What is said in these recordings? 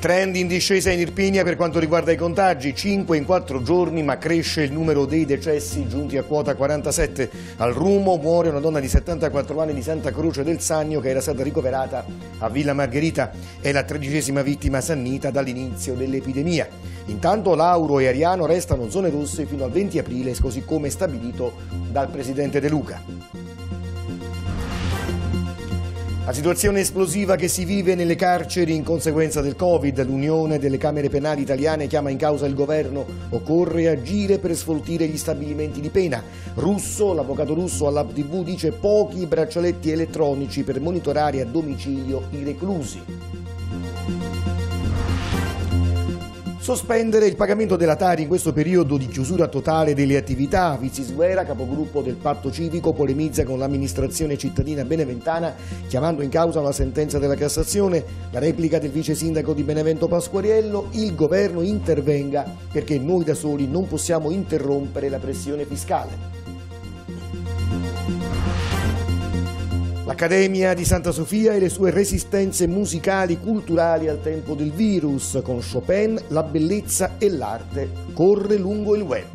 trend in discesa in Irpinia per quanto riguarda i contagi, 5 in 4 giorni ma cresce il numero dei decessi giunti a quota 47. Al Rumo muore una donna di 74 anni di Santa Croce del Sannio che era stata ricoverata a Villa Margherita. È la tredicesima vittima sannita dall'inizio dell'epidemia. Intanto Lauro e Ariano restano zone rosse fino al 20 aprile, così come stabilito dal presidente De Luca. La situazione esplosiva che si vive nelle carceri in conseguenza del Covid, l'Unione delle Camere Penali Italiane chiama in causa il governo, occorre agire per sfoltire gli stabilimenti di pena. Russo, l'avvocato russo all'App TV dice pochi braccialetti elettronici per monitorare a domicilio i reclusi. sospendere il pagamento della Tari in questo periodo di chiusura totale delle attività. Vizzisguera, capogruppo del patto civico, polemizza con l'amministrazione cittadina beneventana chiamando in causa una sentenza della Cassazione, la replica del vice sindaco di Benevento Pasquariello, il governo intervenga perché noi da soli non possiamo interrompere la pressione fiscale. L'Accademia di Santa Sofia e le sue resistenze musicali culturali al tempo del virus, con Chopin, la bellezza e l'arte, corre lungo il web.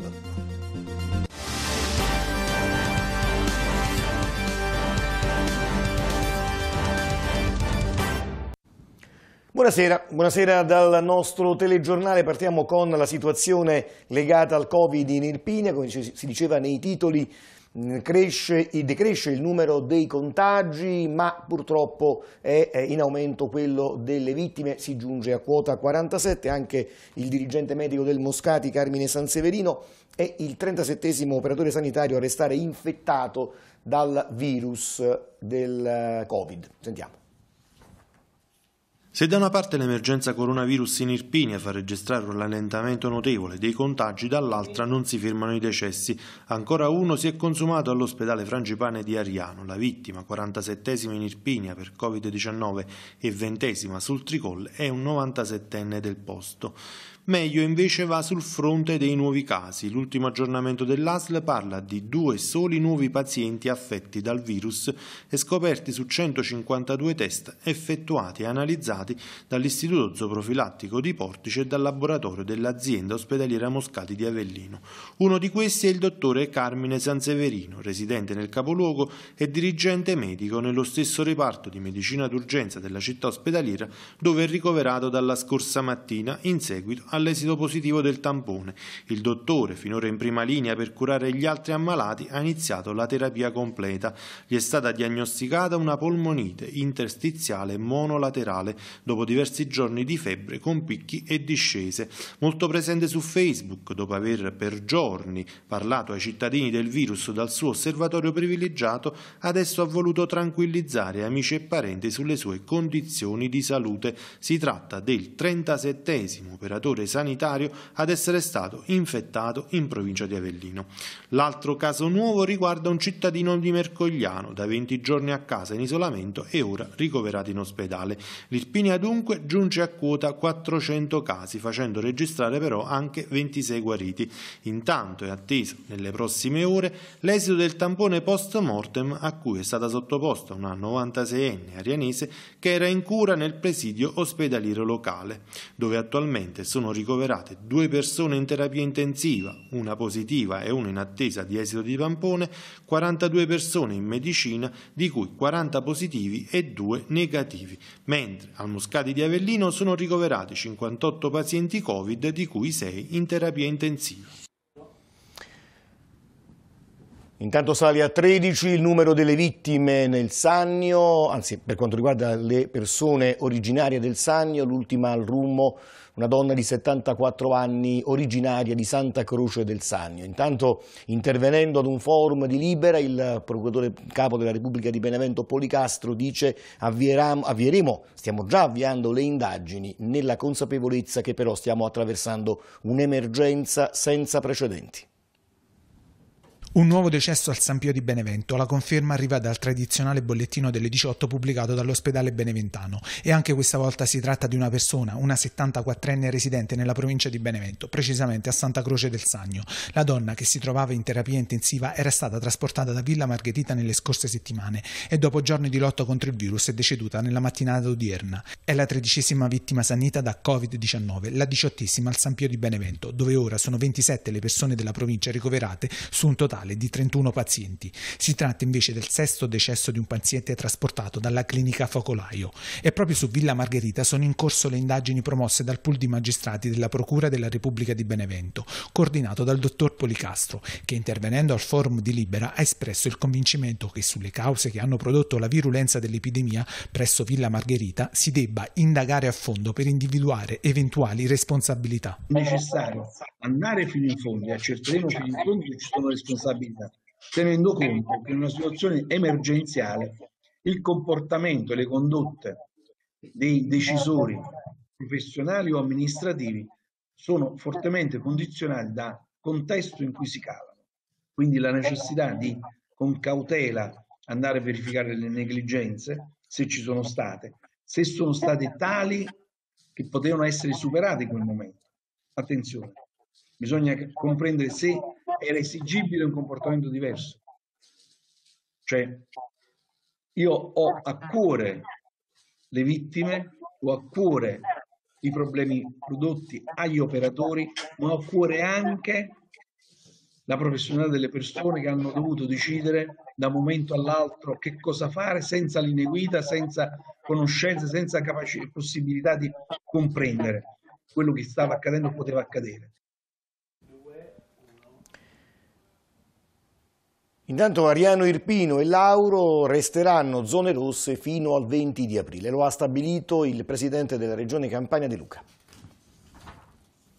Buonasera, buonasera dal nostro telegiornale. Partiamo con la situazione legata al Covid in Irpinia, come si diceva nei titoli Mm, cresce, e decresce il numero dei contagi, ma purtroppo è in aumento quello delle vittime, si giunge a quota 47, anche il dirigente medico del Moscati Carmine Sanseverino è il 37 operatore sanitario a restare infettato dal virus del eh, Covid. Sentiamo. Se da una parte l'emergenza coronavirus in Irpinia fa registrare un rallentamento notevole dei contagi, dall'altra non si fermano i decessi. Ancora uno si è consumato all'ospedale Frangipane di Ariano. La vittima, 47esima in Irpinia per Covid-19 e 20esima sul Tricol, è un 97enne del posto. Meglio invece va sul fronte dei nuovi casi. L'ultimo aggiornamento dell'ASL parla di due soli nuovi pazienti affetti dal virus e scoperti su 152 test effettuati e analizzati dall'Istituto Zooprofilattico di Portice e dal laboratorio dell'azienda ospedaliera Moscati di Avellino. Uno di questi è il dottore Carmine Sanseverino, residente nel capoluogo e dirigente medico nello stesso reparto di medicina d'urgenza della città ospedaliera dove è ricoverato dalla scorsa mattina in seguito a all'esito positivo del tampone. Il dottore, finora in prima linea per curare gli altri ammalati, ha iniziato la terapia completa. Gli è stata diagnosticata una polmonite interstiziale monolaterale dopo diversi giorni di febbre con picchi e discese. Molto presente su Facebook, dopo aver per giorni parlato ai cittadini del virus dal suo osservatorio privilegiato, adesso ha voluto tranquillizzare amici e parenti sulle sue condizioni di salute. Si tratta del 37 operatore sanitario ad essere stato infettato in provincia di Avellino. L'altro caso nuovo riguarda un cittadino di Mercogliano, da 20 giorni a casa in isolamento e ora ricoverato in ospedale. L'Irpinia dunque giunge a quota 400 casi, facendo registrare però anche 26 guariti. Intanto è atteso nelle prossime ore l'esito del tampone post mortem a cui è stata sottoposta una 96enne arianese che era in cura nel presidio ospedaliero locale, dove attualmente sono ricoverate due persone in terapia intensiva, una positiva e una in attesa di esito di tampone, 42 persone in medicina, di cui 40 positivi e 2 negativi, mentre al Moscati di Avellino sono ricoverati 58 pazienti Covid, di cui 6 in terapia intensiva. Intanto sale a 13 il numero delle vittime nel Sannio, anzi per quanto riguarda le persone originarie del Sannio, l'ultima al Rummo una donna di 74 anni originaria di Santa Croce del Sannio. Intanto intervenendo ad un forum di Libera, il procuratore capo della Repubblica di Benevento Policastro dice avvieremo, stiamo già avviando le indagini nella consapevolezza che però stiamo attraversando un'emergenza senza precedenti. Un nuovo decesso al San Pio di Benevento. La conferma arriva dal tradizionale bollettino delle 18 pubblicato dall'ospedale beneventano e anche questa volta si tratta di una persona, una 74enne residente nella provincia di Benevento, precisamente a Santa Croce del Sagno. La donna che si trovava in terapia intensiva era stata trasportata da Villa Margherita nelle scorse settimane e dopo giorni di lotta contro il virus è deceduta nella mattinata odierna. È la tredicesima vittima sanita da Covid-19, la diciottesima al San Pio di Benevento, dove ora sono 27 le persone della provincia ricoverate su un totale totale di 31 pazienti. Si tratta invece del sesto decesso di un paziente trasportato dalla clinica Focolaio e proprio su Villa Margherita sono in corso le indagini promosse dal pool di magistrati della Procura della Repubblica di Benevento, coordinato dal dottor Policastro, che intervenendo al forum di Libera ha espresso il convincimento che sulle cause che hanno prodotto la virulenza dell'epidemia presso Villa Margherita si debba indagare a fondo per individuare eventuali responsabilità. È necessario andare fino in fondo e accerteremo fino in fondo che ci sono responsabilità responsabilità, tenendo eh, conto eh. che in una situazione emergenziale il comportamento e le condotte dei decisori professionali o amministrativi sono fortemente condizionati da contesto in cui si calano. Quindi la necessità di con cautela andare a verificare le negligenze, se ci sono state, se sono state tali che potevano essere superate in quel momento. Attenzione, Bisogna comprendere se era esigibile un comportamento diverso. Cioè, io ho a cuore le vittime, ho a cuore i problemi prodotti agli operatori, ma ho a cuore anche la professionalità delle persone che hanno dovuto decidere da un momento all'altro che cosa fare senza linee guida, senza conoscenze, senza possibilità di comprendere quello che stava accadendo o poteva accadere. Intanto Ariano Irpino e Lauro resteranno zone rosse fino al 20 di aprile, lo ha stabilito il presidente della regione Campania di Luca.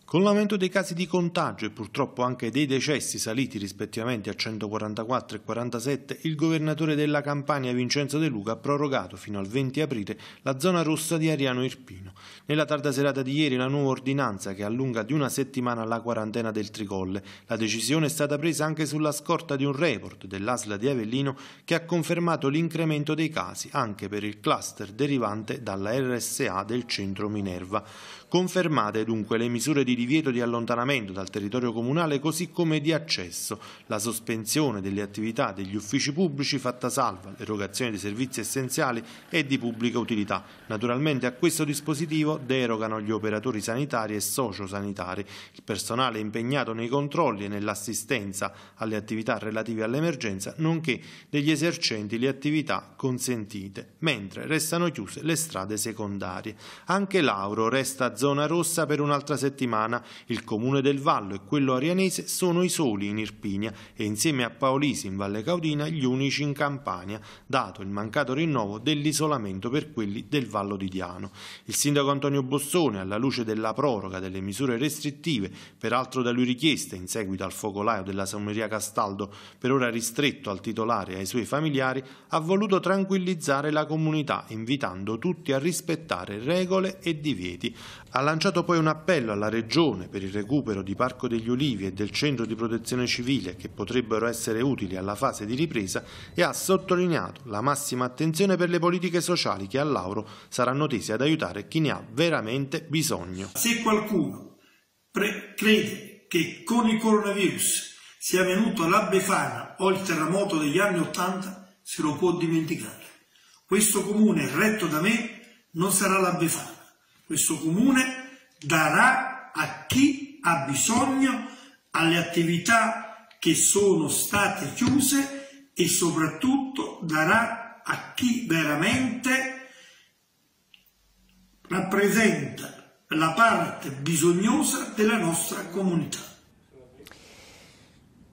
Con l'aumento dei casi di contagio e purtroppo anche dei decessi saliti rispettivamente a 144 e 47, il governatore della Campania Vincenzo De Luca ha prorogato fino al 20 aprile la zona rossa di Ariano Irpino. Nella tarda serata di ieri la nuova ordinanza che allunga di una settimana la quarantena del Tricolle. La decisione è stata presa anche sulla scorta di un report dell'Asla di Avellino che ha confermato l'incremento dei casi anche per il cluster derivante dalla RSA del centro Minerva. Confermate dunque le misure di divieto di allontanamento dal territorio comunale così come di accesso, la sospensione delle attività degli uffici pubblici fatta salva l'erogazione di servizi essenziali e di pubblica utilità. Naturalmente a questo dispositivo derogano gli operatori sanitari e sociosanitari, il personale impegnato nei controlli e nell'assistenza alle attività relative all'emergenza, nonché degli esercenti le attività consentite, mentre restano chiuse le strade secondarie. Anche Lauro resta zona rossa per un'altra settimana. Il comune del Vallo e quello arianese sono i soli in Irpinia e insieme a Paolisi in Valle Caudina gli unici in Campania, dato il mancato rinnovo dell'isolamento per quelli del Vallo di Diano. Il sindaco Antonio Bossone, alla luce della proroga delle misure restrittive, peraltro da lui richieste in seguito al focolaio della Sommeria Castaldo, per ora ristretto al titolare e ai suoi familiari, ha voluto tranquillizzare la comunità, invitando tutti a rispettare regole e divieti ha lanciato poi un appello alla Regione per il recupero di Parco degli Ulivi e del Centro di Protezione Civile che potrebbero essere utili alla fase di ripresa e ha sottolineato la massima attenzione per le politiche sociali che a Lauro saranno tese ad aiutare chi ne ha veramente bisogno. Se qualcuno crede che con il coronavirus sia venuto la Befana o il terremoto degli anni Ottanta, se lo può dimenticare. Questo comune retto da me non sarà la Befana questo comune darà a chi ha bisogno alle attività che sono state chiuse e soprattutto darà a chi veramente rappresenta la parte bisognosa della nostra comunità.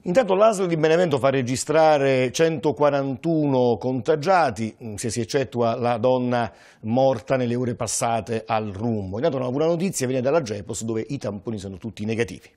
Intanto l'ASL di Benevento fa registrare 141 contagiati, mm, se si eccettua la donna morta nelle ore passate al rumbo. Intanto una buona notizia viene dalla GEPOS dove i tamponi sono tutti negativi.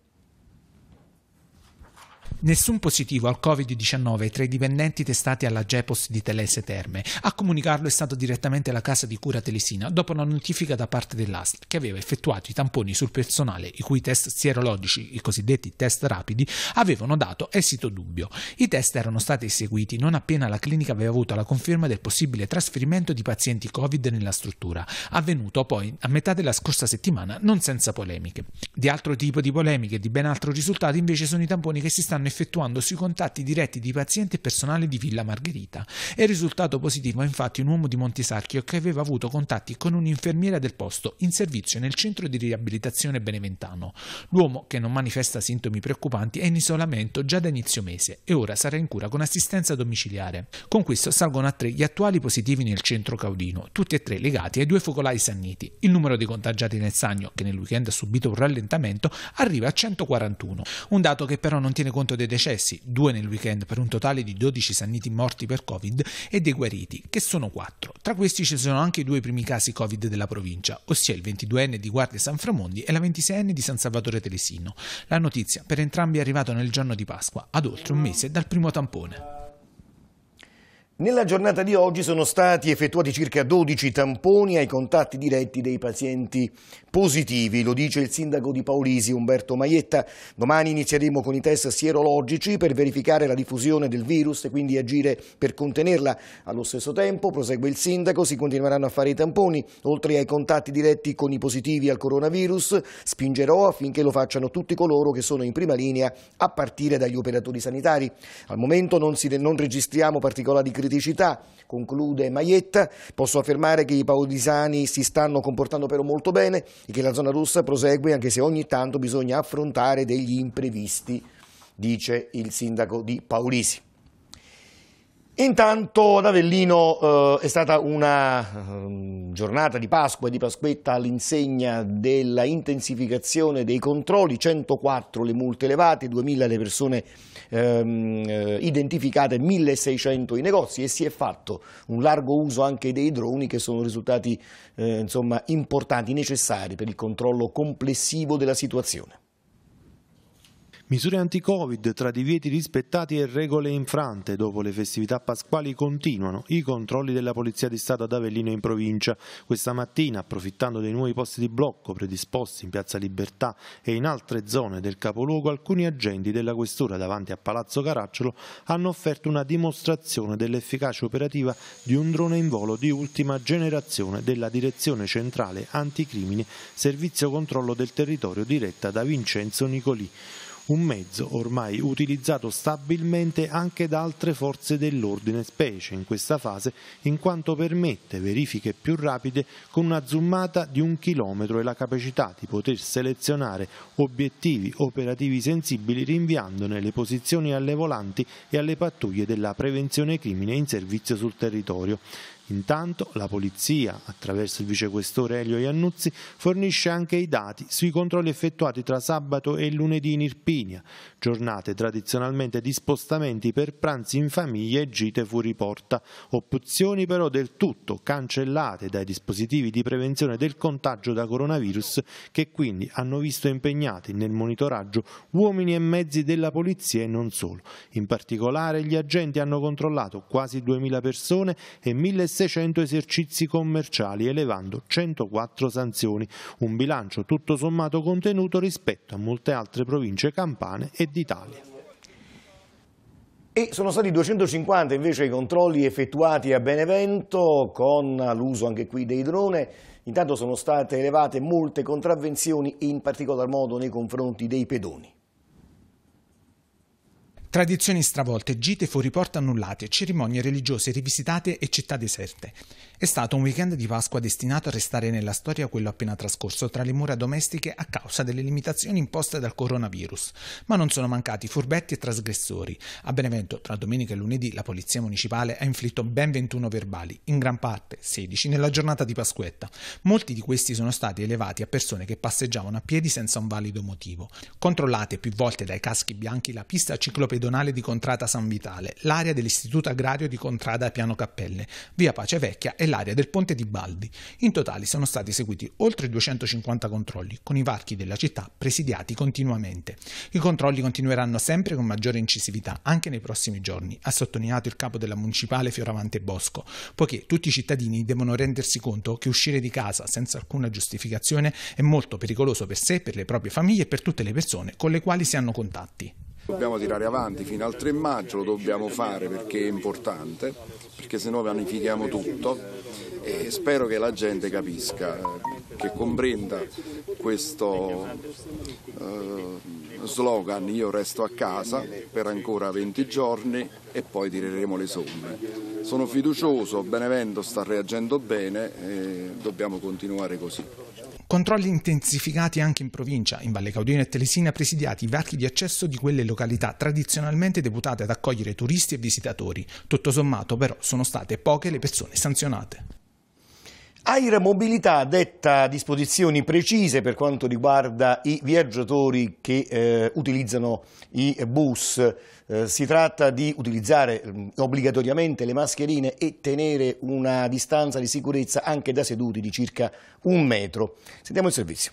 Nessun positivo al Covid-19 tra i dipendenti testati alla GEPOS di Telese Terme. A comunicarlo è stato direttamente la casa di cura Telesina dopo una notifica da parte dell'ASL che aveva effettuato i tamponi sul personale i cui test sierologici, i cosiddetti test rapidi, avevano dato esito dubbio. I test erano stati eseguiti non appena la clinica aveva avuto la conferma del possibile trasferimento di pazienti Covid nella struttura, avvenuto poi a metà della scorsa settimana non senza polemiche. Di altro tipo di polemiche e di ben altro risultato invece sono i tamponi che si stanno effettuando sui contatti diretti di pazienti e personale di Villa Margherita. È risultato positivo infatti un uomo di Montesarchio che aveva avuto contatti con un'infermiera del posto in servizio nel centro di riabilitazione Beneventano. L'uomo, che non manifesta sintomi preoccupanti, è in isolamento già da inizio mese e ora sarà in cura con assistenza domiciliare. Con questo salgono a tre gli attuali positivi nel centro caudino, tutti e tre legati ai due focolai sanniti. Il numero di contagiati nel Sannio, che nel weekend ha subito un rallentamento, arriva a 141, un dato che però non tiene conto dei decessi, due nel weekend per un totale di 12 sanniti morti per Covid e dei guariti, che sono quattro. Tra questi ci sono anche i due primi casi Covid della provincia, ossia il 22enne di Guardia San Framondi e la 26enne di San Salvatore Telesino. La notizia per entrambi è arrivata nel giorno di Pasqua, ad oltre un mese dal primo tampone. Nella giornata di oggi sono stati effettuati circa 12 tamponi ai contatti diretti dei pazienti positivi, lo dice il sindaco di Paulisi Umberto Maietta. Domani inizieremo con i test sierologici per verificare la diffusione del virus e quindi agire per contenerla. Allo stesso tempo, prosegue il sindaco, si continueranno a fare i tamponi, oltre ai contatti diretti con i positivi al coronavirus, spingerò affinché lo facciano tutti coloro che sono in prima linea, a partire dagli operatori sanitari. Al momento non, si, non registriamo particolari critiche criticità, conclude Maietta, posso affermare che i paudisani si stanno comportando però molto bene e che la zona rossa prosegue anche se ogni tanto bisogna affrontare degli imprevisti, dice il sindaco di Paulisi. Intanto ad Avellino eh, è stata una eh, giornata di Pasqua e di Pasquetta all'insegna della intensificazione dei controlli, 104 le multe elevate, 2000 le persone ehm, eh, identificate, 1600 i negozi e si è fatto un largo uso anche dei droni che sono risultati eh, insomma, importanti, necessari per il controllo complessivo della situazione. Misure anti-Covid tra divieti rispettati e regole infrante. Dopo le festività pasquali continuano i controlli della Polizia di Stato ad Avellino in provincia. Questa mattina, approfittando dei nuovi posti di blocco predisposti in Piazza Libertà e in altre zone del capoluogo, alcuni agenti della Questura davanti a Palazzo Caracciolo hanno offerto una dimostrazione dell'efficacia operativa di un drone in volo di ultima generazione della Direzione Centrale Anticrimine, Servizio Controllo del Territorio diretta da Vincenzo Nicolì un mezzo ormai utilizzato stabilmente anche da altre forze dell'ordine, specie in questa fase, in quanto permette verifiche più rapide con una zoomata di un chilometro e la capacità di poter selezionare obiettivi operativi sensibili rinviandone le posizioni alle volanti e alle pattuglie della prevenzione crimine in servizio sul territorio. Intanto la polizia, attraverso il vicequestore Elio Iannuzzi, fornisce anche i dati sui controlli effettuati tra sabato e lunedì in Irpinia, giornate tradizionalmente di spostamenti per pranzi in famiglia e gite fuori porta, opzioni però del tutto cancellate dai dispositivi di prevenzione del contagio da coronavirus che quindi hanno visto impegnati nel monitoraggio uomini e mezzi della polizia e non solo. In particolare gli agenti hanno controllato quasi 2.000 persone e 1.600 600 esercizi commerciali, elevando 104 sanzioni, un bilancio tutto sommato contenuto rispetto a molte altre province campane e d'Italia. E sono stati 250 invece i controlli effettuati a Benevento con l'uso anche qui dei drone. Intanto sono state elevate molte contravvenzioni, in particolar modo nei confronti dei pedoni. Tradizioni stravolte, gite fuori porta annullate, cerimonie religiose rivisitate e città deserte. È stato un weekend di Pasqua destinato a restare nella storia quello appena trascorso tra le mura domestiche a causa delle limitazioni imposte dal coronavirus. Ma non sono mancati furbetti e trasgressori. A Benevento, tra domenica e lunedì, la Polizia Municipale ha inflitto ben 21 verbali, in gran parte 16 nella giornata di Pasquetta. Molti di questi sono stati elevati a persone che passeggiavano a piedi senza un valido motivo. Controllate più volte dai caschi bianchi la pista ciclopedonale pedonale di Contrada San Vitale, l'area dell'Istituto Agrario di Contrada Piano Cappelle, via Pace Vecchia e l'area del Ponte di Baldi. In totale sono stati eseguiti oltre 250 controlli, con i varchi della città presidiati continuamente. I controlli continueranno sempre con maggiore incisività, anche nei prossimi giorni, ha sottolineato il capo della municipale Fioravante Bosco, poiché tutti i cittadini devono rendersi conto che uscire di casa senza alcuna giustificazione è molto pericoloso per sé, per le proprie famiglie e per tutte le persone con le quali si hanno contatti. Dobbiamo tirare avanti fino al 3 maggio, lo dobbiamo fare perché è importante, perché se no vanifichiamo tutto e spero che la gente capisca, che comprenda questo eh, slogan io resto a casa per ancora 20 giorni e poi tireremo le somme. Sono fiducioso, Benevento sta reagendo bene e dobbiamo continuare così. Controlli intensificati anche in provincia, in Valle Caudino e Telesina, presidiati i varchi di accesso di quelle località tradizionalmente deputate ad accogliere turisti e visitatori. Tutto sommato, però, sono state poche le persone sanzionate. Aira Mobilità detta disposizioni precise per quanto riguarda i viaggiatori che eh, utilizzano i bus. Eh, si tratta di utilizzare eh, obbligatoriamente le mascherine e tenere una distanza di sicurezza anche da seduti di circa un metro. Sentiamo il servizio.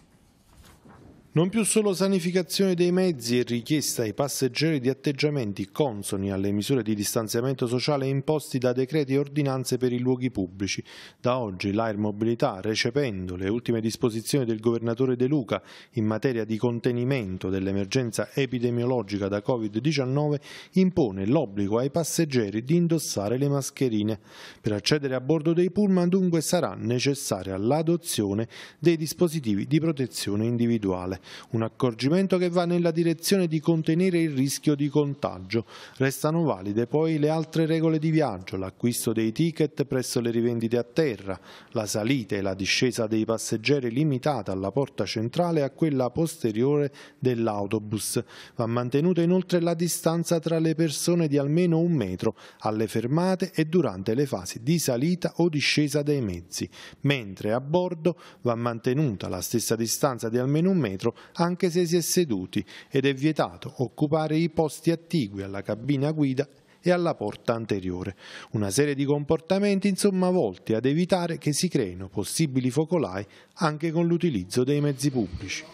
Non più solo sanificazione dei mezzi e richiesta ai passeggeri di atteggiamenti consoni alle misure di distanziamento sociale imposti da decreti e ordinanze per i luoghi pubblici. Da oggi l'Air Mobilità, recependo le ultime disposizioni del governatore De Luca in materia di contenimento dell'emergenza epidemiologica da Covid-19, impone l'obbligo ai passeggeri di indossare le mascherine. Per accedere a bordo dei pullman dunque sarà necessaria l'adozione dei dispositivi di protezione individuale un accorgimento che va nella direzione di contenere il rischio di contagio. Restano valide poi le altre regole di viaggio, l'acquisto dei ticket presso le rivendite a terra, la salita e la discesa dei passeggeri limitata alla porta centrale e a quella posteriore dell'autobus. Va mantenuta inoltre la distanza tra le persone di almeno un metro alle fermate e durante le fasi di salita o discesa dei mezzi, mentre a bordo va mantenuta la stessa distanza di almeno un metro anche se si è seduti ed è vietato occupare i posti attigui alla cabina guida e alla porta anteriore. Una serie di comportamenti insomma volti ad evitare che si creino possibili focolai anche con l'utilizzo dei mezzi pubblici.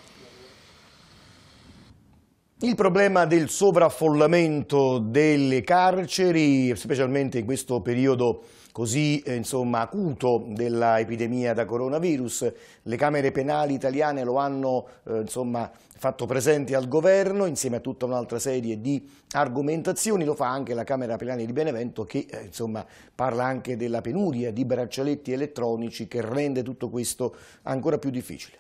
Il problema del sovraffollamento delle carceri, specialmente in questo periodo così eh, insomma, acuto dell'epidemia da coronavirus. Le Camere penali italiane lo hanno eh, insomma, fatto presente al governo insieme a tutta un'altra serie di argomentazioni, lo fa anche la Camera Penale di Benevento che eh, insomma, parla anche della penuria di braccialetti elettronici che rende tutto questo ancora più difficile.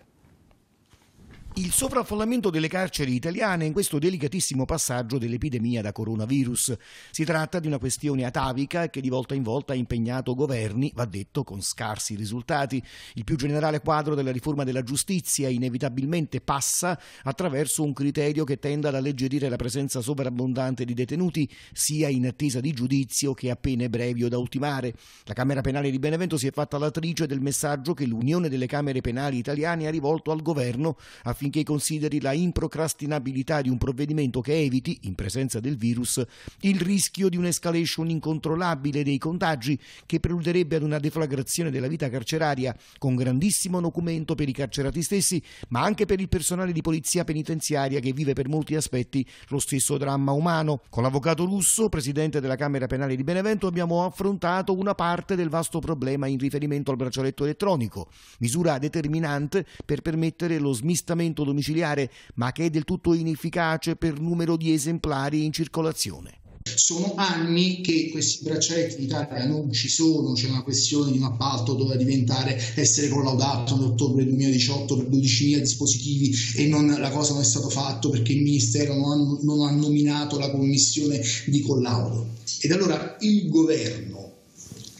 Il sovraffollamento delle carceri italiane in questo delicatissimo passaggio dell'epidemia da coronavirus. Si tratta di una questione atavica che di volta in volta ha impegnato governi, va detto, con scarsi risultati. Il più generale quadro della riforma della giustizia inevitabilmente passa attraverso un criterio che tenda ad alleggerire la presenza sovrabbondante di detenuti, sia in attesa di giudizio che a pene brevi o da ultimare. La Camera Penale di Benevento si è fatta l'attrice del messaggio che l'Unione delle Camere Penali Italiane ha rivolto al governo a affinché consideri la improcrastinabilità di un provvedimento che eviti, in presenza del virus, il rischio di un'escalation incontrollabile dei contagi che preluderebbe ad una deflagrazione della vita carceraria, con grandissimo documento per i carcerati stessi, ma anche per il personale di polizia penitenziaria che vive per molti aspetti lo stesso dramma umano. Con l'avvocato Lusso, presidente della Camera Penale di Benevento, abbiamo affrontato una parte del vasto problema in riferimento al braccialetto elettronico, misura determinante per permettere lo smistamento trattamento domiciliare, ma che è del tutto inefficace per numero di esemplari in circolazione. Sono anni che questi braccialetti in Italia non ci sono, c'è una questione di un appalto doveva diventare essere collaudato nell'ottobre 2018 per 12.000 dispositivi e non, la cosa non è stata fatta perché il Ministero non ha, non ha nominato la commissione di collaudo. Ed allora il governo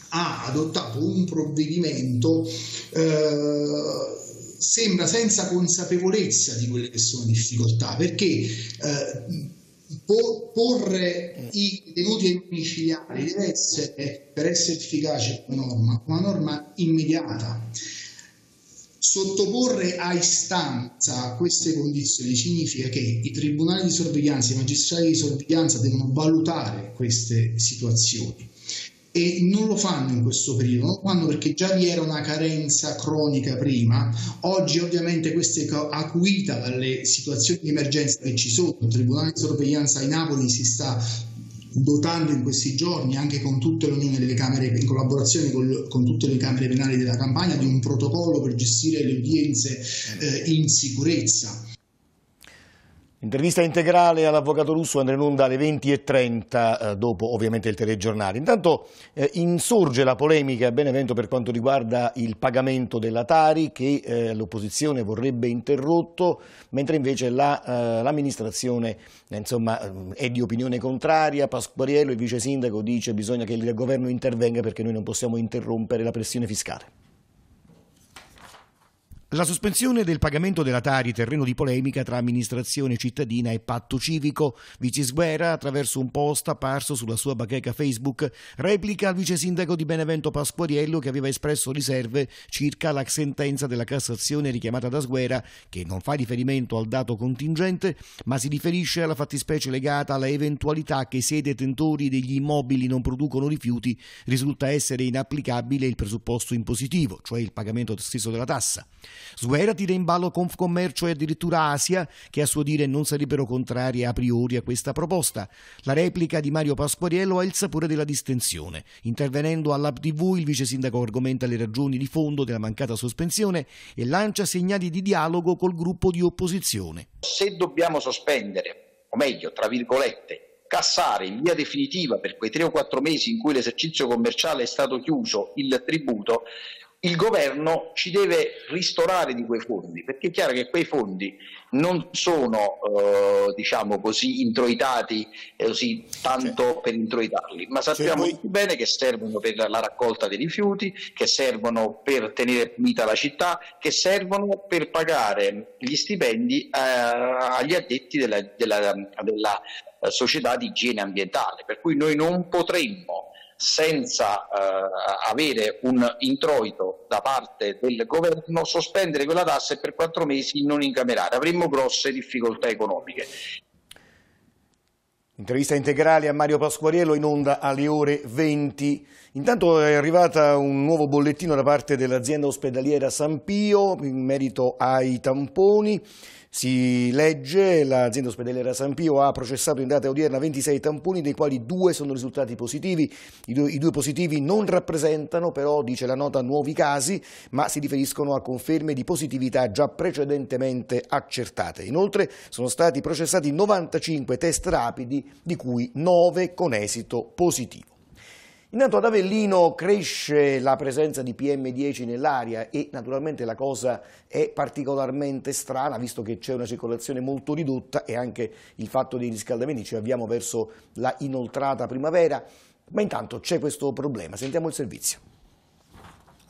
ha adottato un provvedimento eh, sembra senza consapevolezza di quelle che sono le difficoltà, perché eh, porre i detenuti ai domiciliari deve essere, per essere efficace una norma, una norma immediata. Sottoporre a istanza queste condizioni significa che i tribunali di sorveglianza, i magistrati di sorveglianza devono valutare queste situazioni e non lo fanno in questo periodo, non lo fanno perché già vi era una carenza cronica prima, oggi ovviamente questa è acuita dalle situazioni di emergenza che ci sono, il Tribunale di sorveglianza di Napoli si sta dotando in questi giorni anche con tutte l'Unione delle Camere, in collaborazione con, con, tutte le Camere penali della Campania, di un protocollo per gestire le udienze eh, in sicurezza Intervista integrale all'avvocato russo andrà in onda alle 20.30 eh, dopo ovviamente il telegiornale. Intanto eh, insorge la polemica a Benevento per quanto riguarda il pagamento della Tari che eh, l'opposizione vorrebbe interrotto mentre invece eh, l'amministrazione la, eh, eh, è di opinione contraria. Pasquariello, il vice sindaco, dice che bisogna che il governo intervenga perché noi non possiamo interrompere la pressione fiscale. La sospensione del pagamento della Tari, terreno di polemica tra amministrazione cittadina e patto civico. Vici Sguerra, attraverso un post apparso sulla sua bacheca Facebook, replica al vice sindaco di Benevento Pasquariello che aveva espresso riserve circa la sentenza della Cassazione richiamata da Sguera, che non fa riferimento al dato contingente, ma si riferisce alla fattispecie legata alla eventualità che se i detentori degli immobili non producono rifiuti risulta essere inapplicabile il presupposto impositivo, cioè il pagamento stesso della tassa. Sguerra tira in ballo Confcommercio e addirittura Asia, che a suo dire non sarebbero contrari a priori a questa proposta. La replica di Mario Pasquariello ha il sapore della distensione. Intervenendo all'Ab TV, il vice sindaco argomenta le ragioni di fondo della mancata sospensione e lancia segnali di dialogo col gruppo di opposizione. Se dobbiamo sospendere, o meglio, tra virgolette, cassare in via definitiva per quei tre o quattro mesi in cui l'esercizio commerciale è stato chiuso il tributo, il governo ci deve ristorare di quei fondi, perché è chiaro che quei fondi non sono eh, diciamo così introitati eh, così tanto cioè, per introitarli, ma cioè sappiamo cioè voi... bene che servono per la raccolta dei rifiuti, che servono per tenere pulita la città, che servono per pagare gli stipendi eh, agli addetti della, della, della eh, società di igiene ambientale, per cui noi non potremmo senza eh, avere un introito da parte del governo, sospendere quella tassa e per quattro mesi non incamerare. Avremmo grosse difficoltà economiche. Intervista integrale a Mario Pasquariello in onda alle ore 20. Intanto è arrivato un nuovo bollettino da parte dell'azienda ospedaliera San Pio in merito ai tamponi. Si legge, l'azienda ospedaliera San Pio ha processato in data odierna 26 tamponi, dei quali due sono risultati positivi. I due, I due positivi non rappresentano però, dice la nota, nuovi casi, ma si riferiscono a conferme di positività già precedentemente accertate. Inoltre sono stati processati 95 test rapidi, di cui 9 con esito positivo. Intanto ad Avellino cresce la presenza di PM10 nell'aria e naturalmente la cosa è particolarmente strana visto che c'è una circolazione molto ridotta e anche il fatto dei riscaldamenti, ci avviamo verso la inoltrata primavera, ma intanto c'è questo problema, sentiamo il servizio.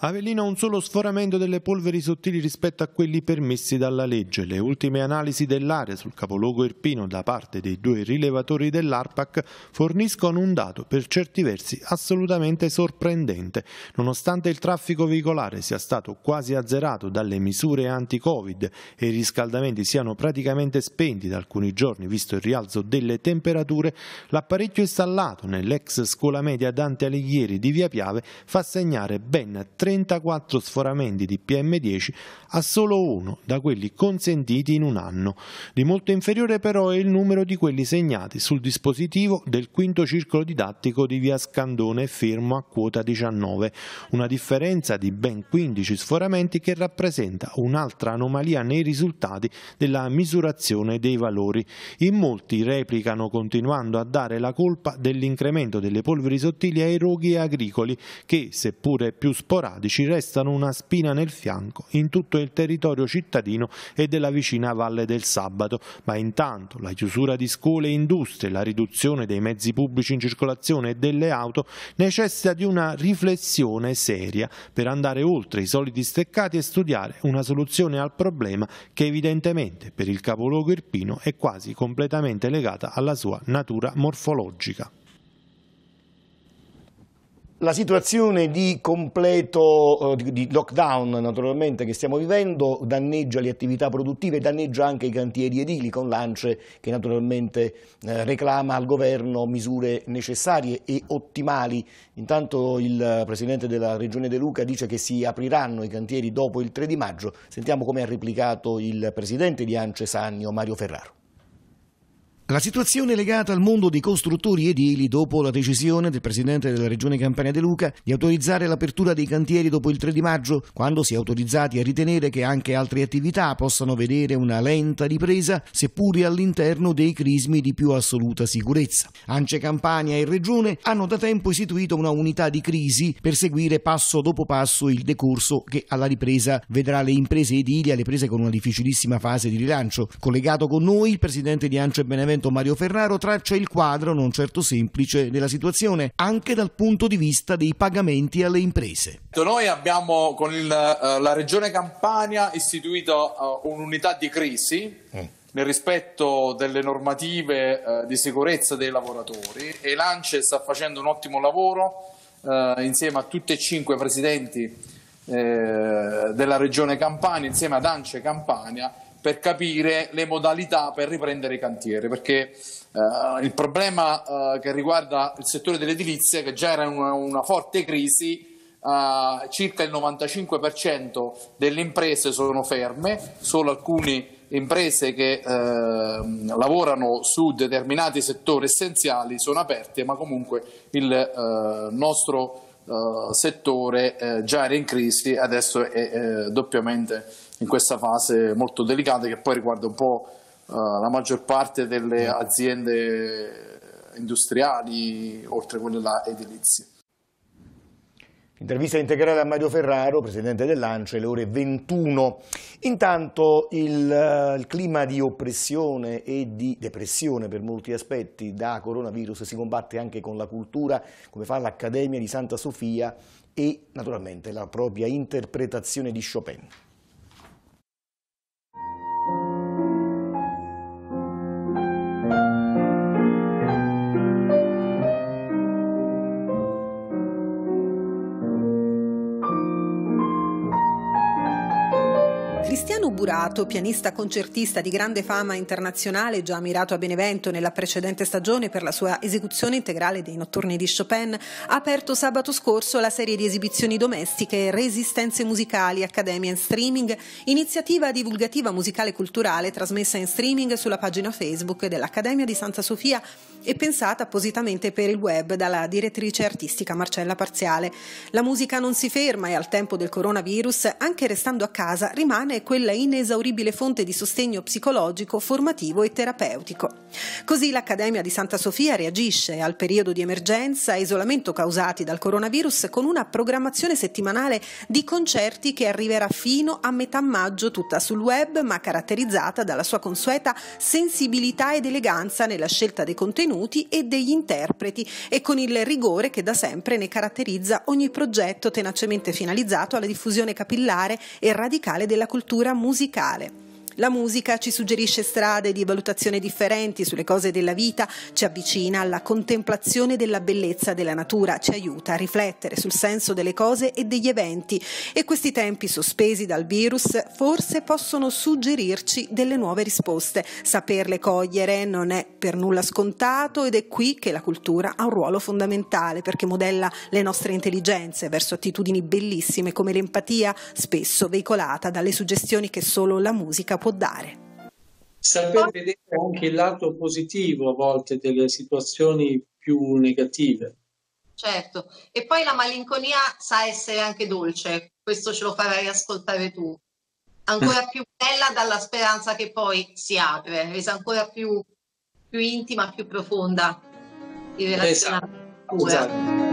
Avellino ha un solo sforamento delle polveri sottili rispetto a quelli permessi dalla legge. Le ultime analisi dell'area sul capoluogo irpino da parte dei due rilevatori dell'ARPAC forniscono un dato per certi versi assolutamente sorprendente. Nonostante il traffico veicolare sia stato quasi azzerato dalle misure anti-Covid e i riscaldamenti siano praticamente spenti da alcuni giorni visto il rialzo delle temperature, l'apparecchio installato nell'ex scuola media Dante Alighieri di Via Piave fa segnare ben tre 34 sforamenti di PM10 a solo uno da quelli consentiti in un anno. Di molto inferiore però è il numero di quelli segnati sul dispositivo del quinto circolo didattico di via Scandone fermo a quota 19, una differenza di ben 15 sforamenti che rappresenta un'altra anomalia nei risultati della misurazione dei valori. In molti replicano continuando a dare la colpa dell'incremento delle polveri sottili ai roghi agricoli che, seppure più sporadici, nomadici restano una spina nel fianco in tutto il territorio cittadino e della vicina Valle del Sabato, ma intanto la chiusura di scuole e industrie, la riduzione dei mezzi pubblici in circolazione e delle auto necessita di una riflessione seria per andare oltre i soliti steccati e studiare una soluzione al problema che evidentemente per il capoluogo irpino è quasi completamente legata alla sua natura morfologica. La situazione di completo eh, di lockdown naturalmente che stiamo vivendo danneggia le attività produttive e danneggia anche i cantieri edili con l'ANCE che naturalmente eh, reclama al governo misure necessarie e ottimali. Intanto il Presidente della Regione De Luca dice che si apriranno i cantieri dopo il 3 di maggio. Sentiamo come ha replicato il Presidente di ANCE Sannio Mario Ferraro. La situazione legata al mondo dei costruttori edili dopo la decisione del presidente della regione Campania De Luca di autorizzare l'apertura dei cantieri dopo il 3 di maggio, quando si è autorizzati a ritenere che anche altre attività possano vedere una lenta ripresa, seppure all'interno dei crismi di più assoluta sicurezza. Ance Campania e Regione hanno da tempo istituito una unità di crisi per seguire passo dopo passo il decorso che alla ripresa vedrà le imprese edili alle prese con una difficilissima fase di rilancio. Collegato con noi il presidente di Ance Benevento intervento Mario Ferraro traccia il quadro non certo semplice della situazione, anche dal punto di vista dei pagamenti alle imprese. Noi abbiamo con il, eh, la Regione Campania istituito eh, un'unità di crisi. Mm. nel rispetto delle normative eh, di sicurezza dei lavoratori e l'ANCE sta facendo un ottimo lavoro eh, insieme a tutti e cinque i presidenti della regione Campania, insieme ad ANCE Campania per capire le modalità per riprendere i cantieri, perché eh, il problema eh, che riguarda il settore dell'edilizia, che già era in una, una forte crisi, eh, circa il 95% delle imprese sono ferme, solo alcune imprese che ehm, lavorano su determinati settori essenziali sono aperte, ma comunque il eh, nostro eh, settore eh, già era in crisi, adesso è doppiamente in questa fase molto delicata che poi riguarda un po' eh, la maggior parte delle mm. aziende industriali, oltre quelle là edilizie. Intervista integrale a Mario Ferraro, presidente dell'ANCE, alle ore 21. Intanto il, eh, il, clima di oppressione e di depressione per molti aspetti da coronavirus si combatte anche con la cultura, come fa l'Accademia di Santa Sofia e naturalmente la propria interpretazione di Chopin. Burato, pianista concertista di grande fama internazionale, già ammirato a Benevento nella precedente stagione per la sua esecuzione integrale dei notturni di Chopin, ha aperto sabato scorso la serie di esibizioni domestiche Resistenze musicali, Accademia in streaming, iniziativa divulgativa musicale e culturale trasmessa in streaming sulla pagina Facebook dell'Accademia di Santa Sofia e pensata appositamente per il web dalla direttrice artistica Marcella Parziale. La musica non si ferma e al tempo del coronavirus, anche restando a casa, rimane quella inesauribile fonte di sostegno psicologico, formativo e terapeutico. Così l'Accademia di Santa Sofia reagisce al periodo di emergenza e isolamento causati dal coronavirus con una programmazione settimanale di concerti che arriverà fino a metà maggio tutta sul web, ma caratterizzata dalla sua consueta sensibilità ed eleganza nella scelta dei contenuti contenuti e degli interpreti e con il rigore che da sempre ne caratterizza ogni progetto tenacemente finalizzato alla diffusione capillare e radicale della cultura musicale. La musica ci suggerisce strade di valutazione differenti sulle cose della vita, ci avvicina alla contemplazione della bellezza della natura, ci aiuta a riflettere sul senso delle cose e degli eventi e questi tempi sospesi dal virus forse possono suggerirci delle nuove risposte. Saperle cogliere non è per nulla scontato ed è qui che la cultura ha un ruolo fondamentale perché modella le nostre intelligenze verso attitudini bellissime come l'empatia, spesso veicolata dalle suggestioni che solo la musica può può dare. Saper vedere anche il lato positivo a volte delle situazioni più negative. Certo, e poi la malinconia sa essere anche dolce, questo ce lo farai ascoltare tu. Ancora più bella dalla speranza che poi si apre, resa ancora più, più intima, più profonda in esatto. relazione. Esatto.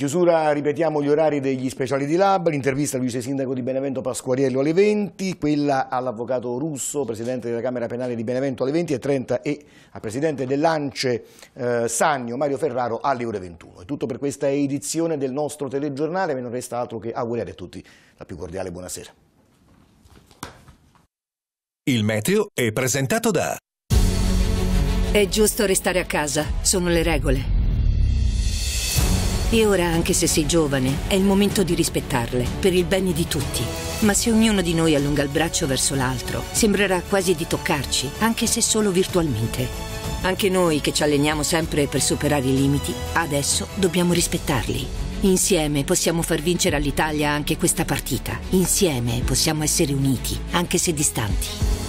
chiusura ripetiamo gli orari degli speciali di Lab, l'intervista al vice sindaco di Benevento Pasquariello alle 20, quella all'avvocato russo, presidente della Camera Penale di Benevento alle 20.30 e, e al presidente dell'Ance eh, Sannio Mario Ferraro alle ore 21. È tutto per questa edizione del nostro telegiornale, me non resta altro che augurare a tutti la più cordiale buonasera. Il meteo è presentato da... È giusto restare a casa, sono le regole. E ora, anche se sei giovane, è il momento di rispettarle, per il bene di tutti. Ma se ognuno di noi allunga il braccio verso l'altro, sembrerà quasi di toccarci, anche se solo virtualmente. Anche noi che ci alleniamo sempre per superare i limiti, adesso dobbiamo rispettarli. Insieme possiamo far vincere all'Italia anche questa partita. Insieme possiamo essere uniti, anche se distanti.